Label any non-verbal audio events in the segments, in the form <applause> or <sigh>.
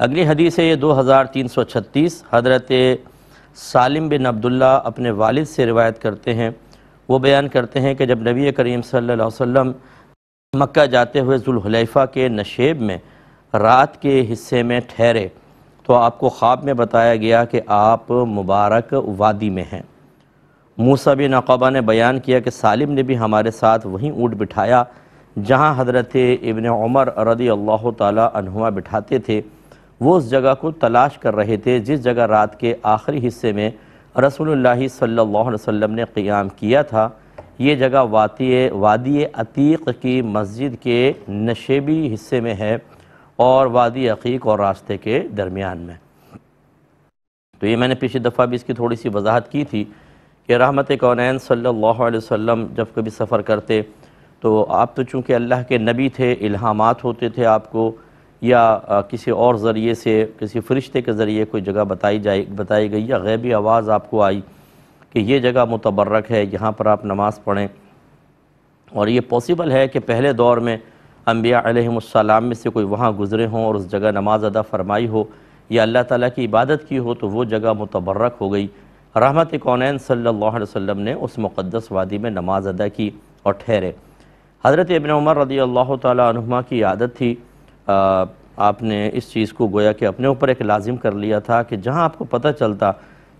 अगली हदीस है ये दो हज़ार तीन सौ छत्तीस हज़रत सालिम बिन अब्दुल्ला अपने वालिद से रिवायत करते हैं वो बयान करते हैं कि जब नबी करीम सल्लल्लाहु अलैहि वसल्लम मक्का जाते हुए जुल्हलेफ़ा के नशेब में रात के हिस्से में ठहरे तो आपको ख्वाब में बताया गया कि आप मुबारक वादी में हैं मूसा बिन अकबा ने बयान किया कि सालिम ने भी हमारे साथ वहीं ऊँट बिठाया जहाँ हज़रत इबन उमर रदी अल्लाह तुमा बिठाते थे वो उस जगह को तलाश कर रहे थे जिस जगह रात के आखिरी हिस्से में रसूलुल्लाह सल्लल्लाहु अलैहि वसल्लम ने क़याम किया था ये जगह वाती वादी अतीक की मस्जिद के नशेबी हिस्से में है और वादी अकीक और रास्ते के दरमियान में तो ये मैंने पिछली दफ़ा भी इसकी थोड़ी सी वजाहत की थी कि रहमत कौन सल्ला वसम जब कभी सफ़र करते तो आप तो चूँकि अल्लाह के नबी थे इल्हामात होते थे आपको या किसी और ज़रिए से किसी फरिश्ते के ज़रिए कोई जगह बताई जाए बताई गई या गैबी आवाज़ आपको आई कि ये जगह मुतबर्रक है यहाँ पर आप नमाज़ पढ़ें और ये पॉसिबल है कि पहले दौर में अम्बिया सलाम में से कोई वहाँ गुज़रे हों और उस जगह नमाज अदा फरमाई हो या अल्लाह ताला की इबादत की हो तो वो जगह मुतबर्रक हो गई रहमत कौन सल्लल्लाहु अलैहि वसल्लम ने उस मुक़दस वादी में नमाज अदा की और ठहरे हज़रत इबन उमर रदी अल्लाह तुमा की आदत थी आपने इस चीज़ को गोया कि अपने ऊपर एक लाजिम कर लिया था कि जहाँ आपको पता चलता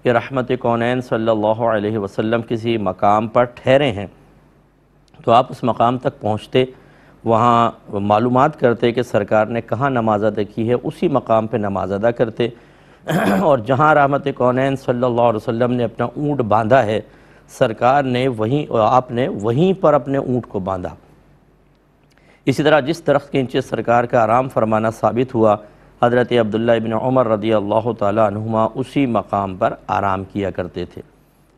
कि रहमत कौन सल्लल्लाहु अलैहि वसल्लम किसी मकाम पर ठहरे हैं तो आप उस मकाम तक पहुँचते वहाँ मालूम करते कि सरकार ने कहाँ नमाज अदा की है उसी मकाम पर नमाज अदा करते <clears throat> और जहाँ रहमत कौन सल्ला वसम ने अपना ऊँट बांधा है सरकार ने वहीं आपने वहीं पर अपने ऊँट को बांधा इसी तरह जिस दरख्त के नीचे सरकार का आराम फरमाना साबित हुआ हज़रत अब्दुल्ला इबिन उमर रदी अल्लाह तुमा उसी मकाम पर आराम किया करते थे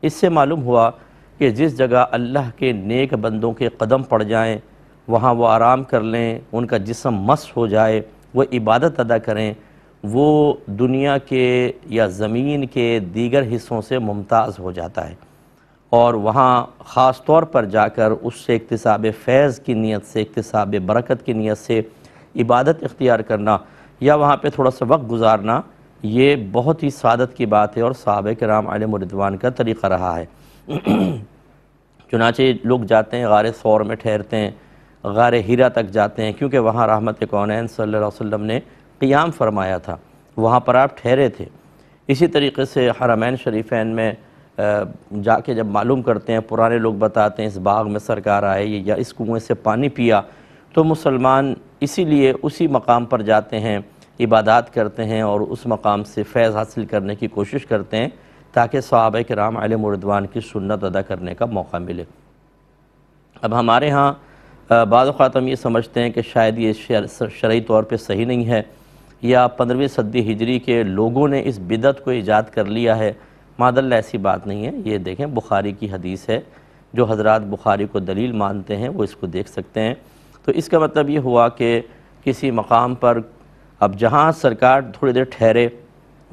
इससे मालूम हुआ कि जिस जगह अल्लाह के नेक बंदों के कदम पड़ जाएँ वहाँ वो आराम कर लें उनका जिसम मस हो जाए वो इबादत अदा करें वो दुनिया के या ज़मीन के दीगर हिस्सों से मुमताज़ हो जाता है और वहाँ ख़ास तौर पर जाकर उससे इकतसाब फैज़ की नीयत से इकतसाब बरकत की नीयत से इबादत इख्तियार करना या वहाँ पर थोड़ा सा वक्त गुजारना ये बहुत ही सादत की बात है और के राम आलम रिदवान का तरीक़ा रहा है <clears throat> चुनाचे लोग जाते हैं गार सौर में ठहरते हैं गार हीरा तक जाते हैं क्योंकि वहाँ रहमत कौन सल्ला वसम ने क़ियाम फरमाया था वहाँ पर आप ठहरे थे इसी तरीके से हरमैन शरीफ़ैन में जाके जब मालूम करते हैं पुराने लोग बताते हैं इस बाग में सरकार आई या इस कुएँ से पानी पिया तो मुसलमान इसीलिए उसी मकाम पर जाते हैं इबादत करते हैं और उस मकाम से फैज़ हासिल करने की कोशिश करते हैं ताकि सहाब कराम आलमरदवान की सुन्नत अदा करने का मौका मिले अब हमारे यहाँ बाद हम ये समझते हैं कि शायद ये शरा तौर पर सही नहीं है या पंद्रहवीं सदी हिजरी के लोगों ने इस बिदत को ईजाद कर लिया है मादल्ला ऐसी बात नहीं है ये देखें बुखारी की हदीस है जो हजरत बुखारी को दलील मानते हैं वो इसको देख सकते हैं तो इसका मतलब ये हुआ कि किसी मकाम पर अब जहाँ सरकार थोड़ी देर ठहरे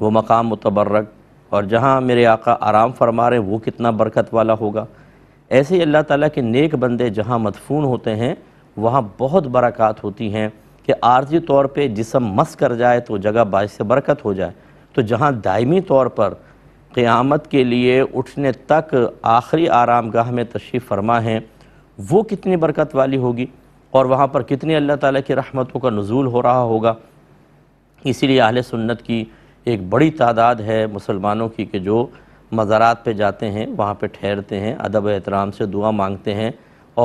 वो मकाम मतबर्रक और जहाँ मेरे आका आराम फरमा रहे वो कितना बरकत वाला होगा ऐसे ही अल्लाह ताला के नेक बंदे जहाँ मदफून होते हैं वहाँ बहुत बरक़ात होती हैं कि आर्जी तौर पे जिसम मस कर जाए तो जगह बायस से बरकत हो जाए तो जहाँ दायमी तौर पर क़्यामत के लिए उठने तक आखिरी आराम गाह में तशरीफ़ फरमा है वो कितनी बरकत वाली होगी और वहाँ पर कितनी अल्लाह ताला की रहमतों का नज़ूल हो रहा होगा इसीलिए अहल सुन्नत की एक बड़ी तादाद है मुसलमानों की कि जो मज़ारात पे जाते हैं वहाँ पे ठहरते हैं अदब एहतराम से दुआ मांगते हैं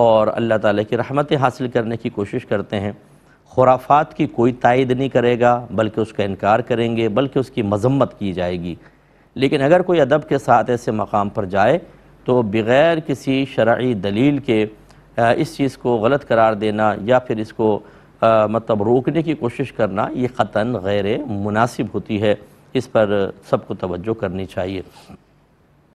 और अल्लाह ताला की रहमतें हासिल करने की कोशिश करते हैं खुराफात की कोई तायद नहीं करेगा बल्कि उसका इनकार करेंगे बल्कि उसकी मजम्मत की जाएगी लेकिन अगर कोई अदब के साथ ऐसे मकाम पर जाए तो बग़ैर किसी शरा दलील के इस चीज़ को गलत करार देना या फिर इसको मतलब रोकने की कोशिश करना ये ख़तन गैर मुनासिब होती है इस पर सबको तोज्जो करनी चाहिए